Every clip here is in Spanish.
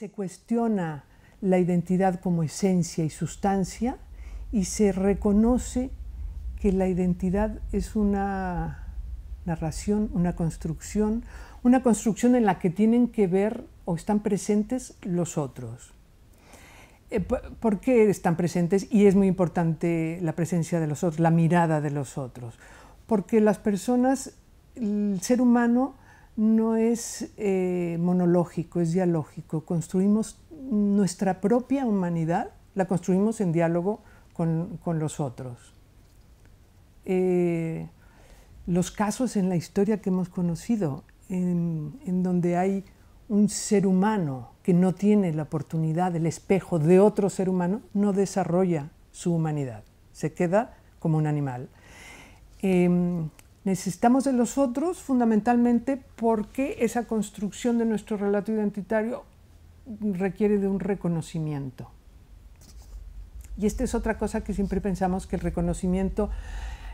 se cuestiona la identidad como esencia y sustancia y se reconoce que la identidad es una narración, una construcción, una construcción en la que tienen que ver o están presentes los otros. Eh, ¿Por qué están presentes? Y es muy importante la presencia de los otros, la mirada de los otros. Porque las personas, el ser humano no es eh, monológico, es dialógico. Construimos nuestra propia humanidad, la construimos en diálogo con, los otros. Eh, los casos en la historia que hemos conocido, en, donde hay un ser humano que no tiene la oportunidad, el espejo de otro ser humano, no desarrolla su humanidad, se queda como un animal. Em, Necesitamos de los otros fundamentalmente porque esa construcción de nuestro relato identitario requiere de un reconocimiento. Y esta es otra cosa que siempre pensamos que el reconocimiento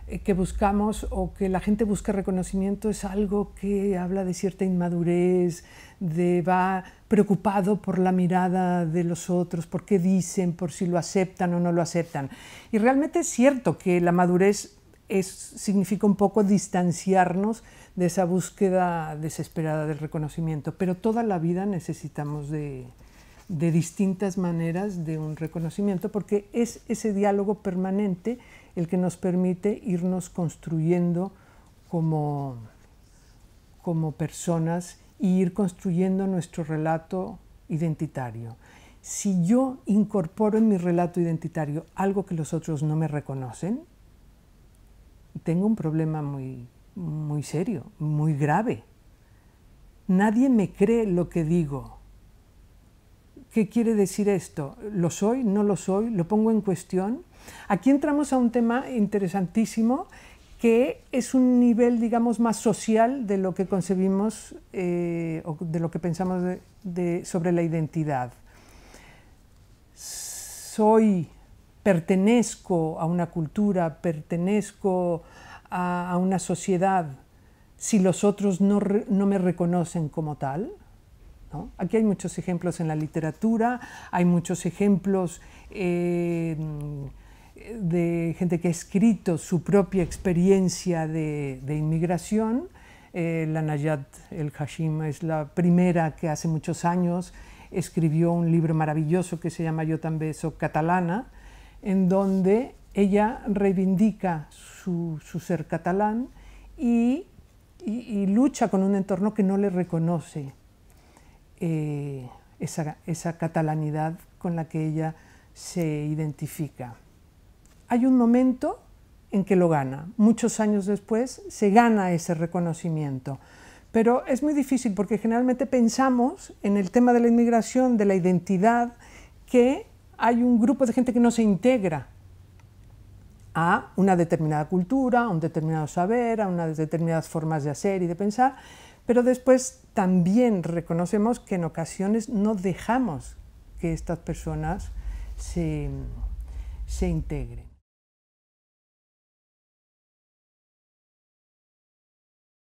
eh, que buscamos o que la gente busca reconocimiento es algo que habla de cierta inmadurez, de va preocupado por la mirada de los otros, por qué dicen, por si lo aceptan o no lo aceptan. Y realmente es cierto que la madurez significa un poco distanciarnos de esa búsqueda desesperada del reconocimiento, pero toda la vida necesitamos de, distintas maneras de un reconocimiento, porque es ese diálogo permanente el que nos permite irnos construyendo como, como personas e ir construyendo nuestro relato identitario. Si yo incorporo en mi relato identitario algo que los otros no me reconocen, tengo un problema muy, muy serio, muy grave. Nadie me cree lo que digo. ¿Qué quiere decir esto? ¿Lo soy? ¿No lo soy? ¿Lo pongo en cuestión? Aquí entramos a un tema interesantísimo que es un nivel, digamos, más social de lo que concebimos eh, o de lo que pensamos sobre la identidad. Soy pertenezco a una cultura, pertenezco a, una sociedad, si los otros no, me reconocen como tal? Aquí hay muchos ejemplos en la literatura, hay muchos ejemplos eh, de gente que ha escrito su propia experiencia de, inmigración. Eh, la Nayat el Hashim es la primera que hace muchos años escribió un libro maravilloso que se llama Yo también soy catalana, en donde ella reivindica su, ser catalán y, lucha con un entorno que no le reconoce eh, esa, esa catalanidad con la que ella se identifica. Hay un momento en que lo gana. Muchos años después se gana ese reconocimiento. Pero es muy difícil porque generalmente pensamos en el tema de la inmigración, de la identidad, que hay un grupo de gente que no se integra a una determinada cultura, a un determinado saber, a unas determinadas formas de hacer y de pensar, pero después también reconocemos que en ocasiones no dejamos que estas personas se, se integren.